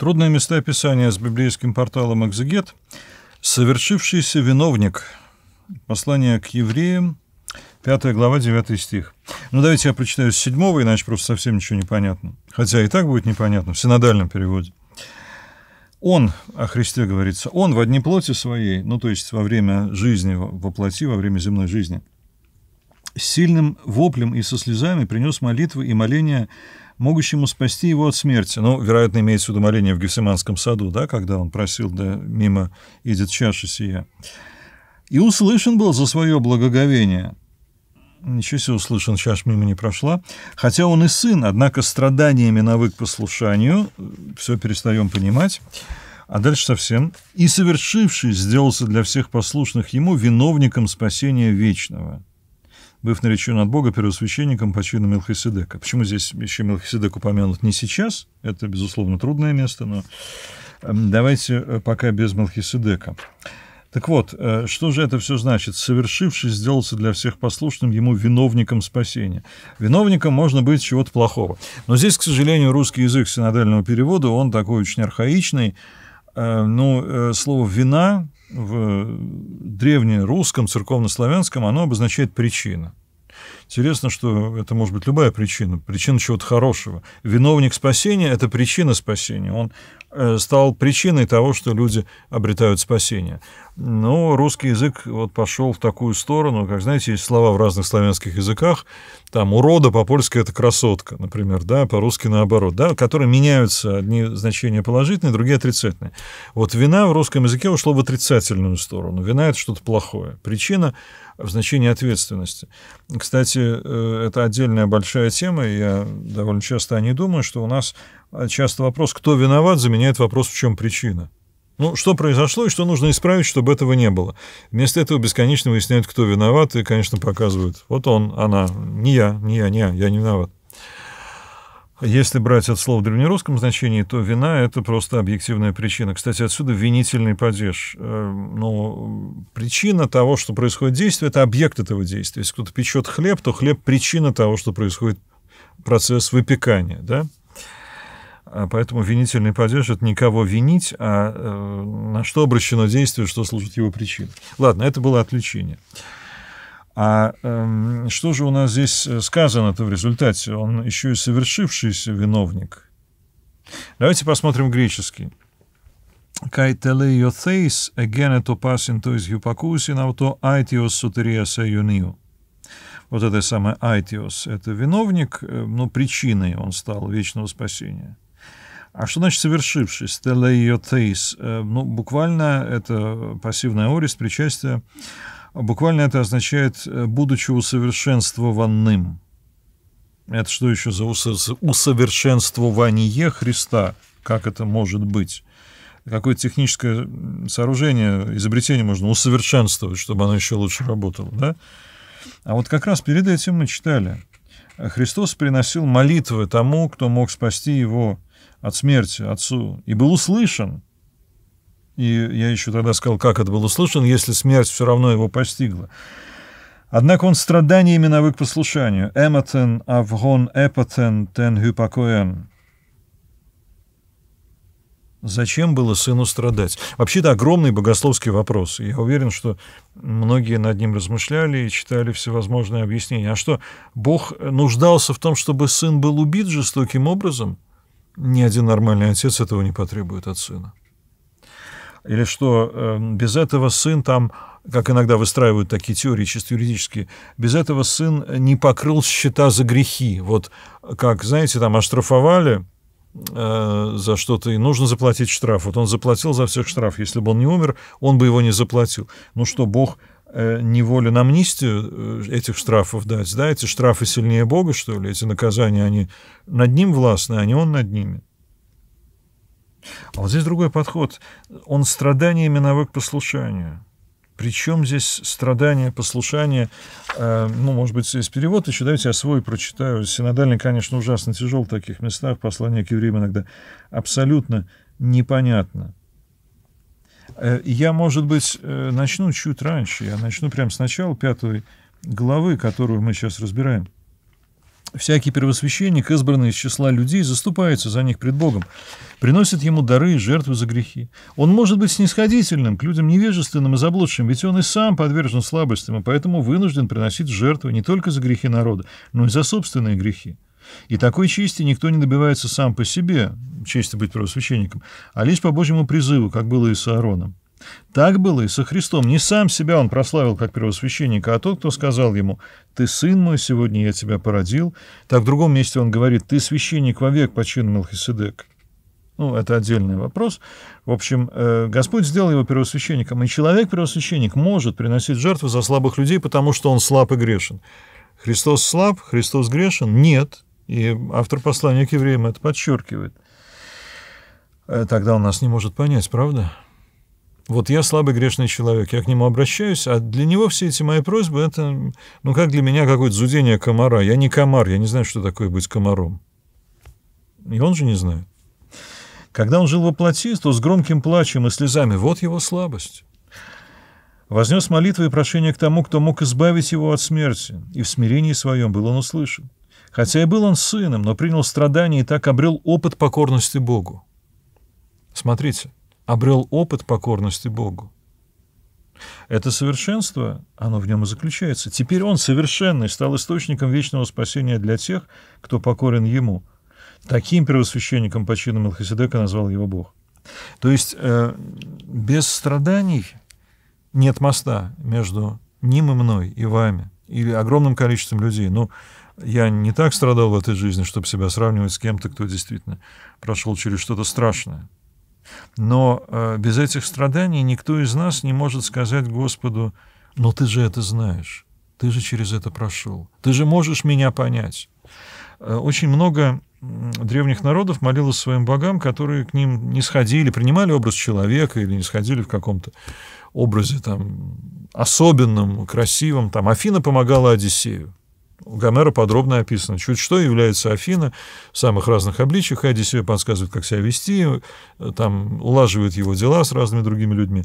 Трудные места описания с библейским порталом «Экзегет». «Совершившийся виновник». Послание к евреям, пятая глава, 9 стих. Ну, давайте я прочитаю с седьмого, иначе просто совсем ничего не понятно. Хотя и так будет непонятно в синодальном переводе. Он, о Христе говорится, он в одни плоти своей, ну, то есть во время жизни, во плоти, во время земной жизни, сильным воплем и со слезами принес молитвы и моления могущему спасти его от смерти. Ну, вероятно, имеется в виду моление в Гефсиманском саду, да, когда он просил, да, мимо идет чаша сия. И услышан был за свое благоговение. Ничего себе услышан, чаш мимо не прошла. Хотя он и сын, однако страданиями навык послушанию, все перестаем понимать. А дальше совсем. «И совершивший сделался для всех послушных ему виновником спасения вечного» быв наречен от Бога первосвященником по чину Мелхиседека. Почему здесь еще Мелхиседек упомянут не сейчас? Это, безусловно, трудное место, но эм, давайте э, пока без Мелхиседека. Так вот, э, что же это все значит? Совершивший сделался для всех послушным ему виновником спасения. Виновником можно быть чего-то плохого. Но здесь, к сожалению, русский язык синодального перевода, он такой очень архаичный. Э, ну, слово «вина» в древнерусском, церковнославянском оно обозначает причина. Интересно, что это может быть любая причина, причина чего-то хорошего. Виновник спасения — это причина спасения. Он э, стал причиной того, что люди обретают спасение. Но русский язык вот пошел в такую сторону, как, знаете, есть слова в разных славянских языках, там «урода» по-польски — это «красотка», например, да, по-русски наоборот, да, которые меняются, одни значения положительные, другие отрицательные. Вот «вина» в русском языке ушло в отрицательную сторону. «Вина» — это что-то плохое. Причина в значении ответственности. Кстати, э, это отдельная большая тема, и я довольно часто о ней думаю, что у нас э, часто вопрос, кто виноват, заменяет вопрос, в чем причина. Ну, что произошло и что нужно исправить, чтобы этого не было. Вместо этого бесконечно выясняют, кто виноват, и, конечно, показывают, вот он, она, не я, не я, не я, я не виноват. Если брать от слова в древнерусском значении, то вина — это просто объективная причина. Кстати, отсюда винительный падеж. Э, но причина того, что происходит действие, это объект этого действия. Если кто-то печет хлеб, то хлеб — причина того, что происходит процесс выпекания, да? А поэтому винительный падеж — это никого винить, а э, на что обращено действие, что служит его причиной. Ладно, это было отвлечение. А э, что же у нас здесь э, сказано-то в результате? Он еще и совершившийся виновник. Давайте посмотрим греческий. Кай теле йоцейс, эгене то пасин то из юпакусин, авто айтиос сутериаса э юнию. Вот это самое айтиос, это виновник, э, но причиной он стал вечного спасения. А что значит совершивший? Теле Ну, буквально это пассивный аорист, причастие Буквально это означает э, «будучи усовершенствованным». Это что еще за усовершенствование Христа? Как это может быть? какое техническое сооружение, изобретение можно усовершенствовать, чтобы оно еще лучше работало, да? А вот как раз перед этим мы читали. Христос приносил молитвы тому, кто мог спасти его от смерти, отцу, и был услышан. И я еще тогда сказал, как это был услышан, если смерть все равно его постигла. Однако он страданиями навык послушанию. «Эматен авгон эпатен тен hypakoen. Зачем было сыну страдать? Вообще-то огромный богословский вопрос. Я уверен, что многие над ним размышляли и читали всевозможные объяснения. А что, Бог нуждался в том, чтобы сын был убит жестоким образом? Ни один нормальный отец этого не потребует от сына или что э, без этого сын там, как иногда выстраивают такие теории чисто юридические, без этого сын не покрыл счета за грехи. Вот как, знаете, там оштрафовали э, за что-то, и нужно заплатить штраф. Вот он заплатил за всех штраф. Если бы он не умер, он бы его не заплатил. Ну что, Бог э, неволен амнистию э, этих штрафов дать, да, эти штрафы сильнее Бога, что ли, эти наказания, они над ним властны, а не он над ними. А вот здесь другой подход. Он страданиями навык послушанию. Причем здесь страдание, послушание, э, ну, может быть, здесь перевод еще, давайте я свой прочитаю. Синодальный, конечно, ужасно тяжел в таких местах, послание к евреям иногда абсолютно непонятно. Э, я, может быть, э, начну чуть раньше, я начну прямо с начала пятой главы, которую мы сейчас разбираем. Всякий первосвященник, избранный из числа людей, заступается за них пред Богом, приносит ему дары и жертвы за грехи. Он может быть снисходительным к людям невежественным и заблудшим, ведь он и сам подвержен слабостям, и поэтому вынужден приносить жертвы не только за грехи народа, но и за собственные грехи. И такой чести никто не добивается сам по себе, чести быть первосвященником, а лишь по Божьему призыву, как было и с Аароном. Так было и со Христом. Не сам себя он прославил как первосвященника, а тот, кто сказал ему, «Ты сын мой, сегодня я тебя породил». Так в другом месте он говорит, «Ты священник вовек по чину Мелхиседека». Ну, это отдельный вопрос. В общем, э, Господь сделал его первосвященником, и человек-первосвященник может приносить жертвы за слабых людей, потому что он слаб и грешен. Христос слаб, Христос грешен? Нет. И автор послания к евреям это подчеркивает. Э, тогда он нас не может понять, правда? Вот я слабый грешный человек, я к нему обращаюсь, а для него все эти мои просьбы — это, ну, как для меня какое-то зудение комара. Я не комар, я не знаю, что такое быть комаром. И он же не знает. Когда он жил во плоти, то с громким плачем и слезами — вот его слабость. Вознес молитвы и прошения к тому, кто мог избавить его от смерти, и в смирении своем был он услышан. Хотя и был он сыном, но принял страдания и так обрел опыт покорности Богу. Смотрите — обрел опыт покорности Богу. Это совершенство, оно в нем и заключается. Теперь он совершенный стал источником вечного спасения для тех, кто покорен ему. Таким первосвященником по чину Мелхиседека назвал его Бог. То есть э, без страданий нет моста между ним и мной, и вами, или огромным количеством людей. Ну, я не так страдал в этой жизни, чтобы себя сравнивать с кем-то, кто действительно прошел через что-то страшное. Но э, без этих страданий никто из нас не может сказать Господу, но «Ну ты же это знаешь, ты же через это прошел, ты же можешь меня понять. Э, очень много древних народов молилось своим богам, которые к ним не сходили, принимали образ человека или не сходили в каком-то образе там особенном, красивом. Там Афина помогала Одиссею. Гомера подробно описано, чуть что является Афина в самых разных обличиях, себе подсказывает, как себя вести, там улаживает его дела с разными другими людьми.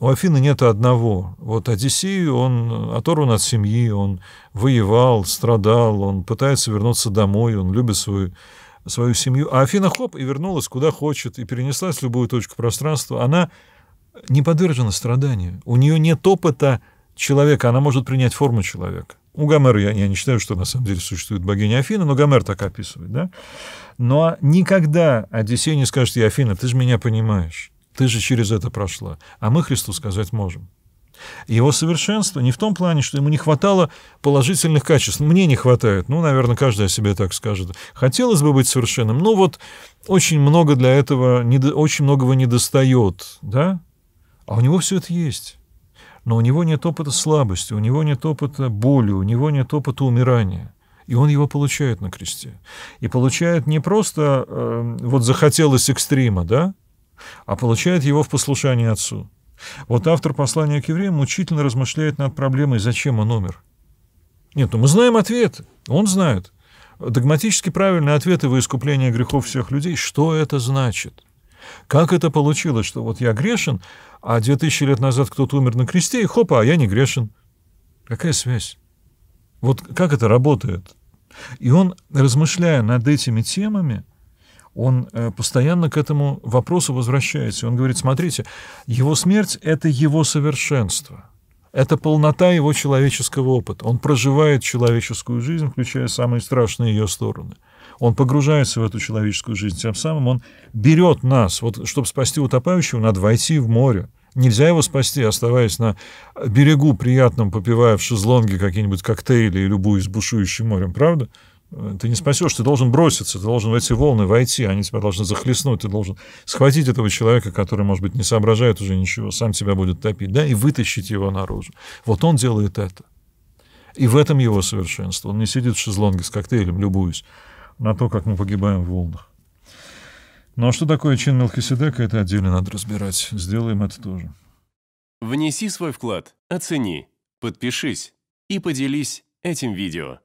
У Афины нет одного. Вот Одиссей, он оторван от семьи, он воевал, страдал, он пытается вернуться домой, он любит свою, свою семью. А Афина хоп, и вернулась куда хочет, и перенеслась в любую точку пространства. Она не подвержена страданию. У нее нет опыта человека, она может принять форму человека. У ну, Гомера я, я не считаю, что на самом деле существует богиня Афина, но Гомер так описывает, да? Но никогда Одиссей не скажет ей, Афина, ты же меня понимаешь, ты же через это прошла, а мы Христу сказать можем. Его совершенство не в том плане, что ему не хватало положительных качеств. Мне не хватает. Ну, наверное, каждый о себе так скажет. Хотелось бы быть совершенным, но ну, вот очень много для этого, очень многого недостает, да? А у него все это есть но у него нет опыта слабости, у него нет опыта боли, у него нет опыта умирания. И он его получает на кресте. И получает не просто э, вот захотелось экстрима, да, а получает его в послушании Отцу. Вот автор послания к евреям мучительно размышляет над проблемой, зачем он умер. Нет, ну мы знаем ответ, он знает. Догматически правильные ответы во искупление грехов всех людей. Что это значит? Как это получилось, что вот я грешен, а две тысячи лет назад кто-то умер на кресте, и хопа, а я не грешен? Какая связь? Вот как это работает? И он, размышляя над этими темами, он э, постоянно к этому вопросу возвращается. Он говорит, смотрите, его смерть — это его совершенство — это полнота его человеческого опыта. Он проживает человеческую жизнь, включая самые страшные ее стороны. Он погружается в эту человеческую жизнь. Тем самым он берет нас. Вот, чтобы спасти утопающего, надо войти в море. Нельзя его спасти, оставаясь на берегу приятном, попивая в шезлонге какие-нибудь коктейли и любуясь бушующим морем, правда? Э, ты не спасешь, ты должен броситься, ты должен в эти волны войти, они тебя должны захлестнуть, ты должен схватить этого человека, который, может быть, не соображает уже ничего, сам тебя будет топить, да, и вытащить его наружу. Вот он делает это. И в этом его совершенство. Он не сидит в шезлонге с коктейлем, любуясь на то, как мы погибаем в волнах. Ну а что такое чин Мелхиседека, это отдельно надо разбирать. Сделаем это тоже. Внеси свой вклад, оцени, подпишись и поделись этим видео.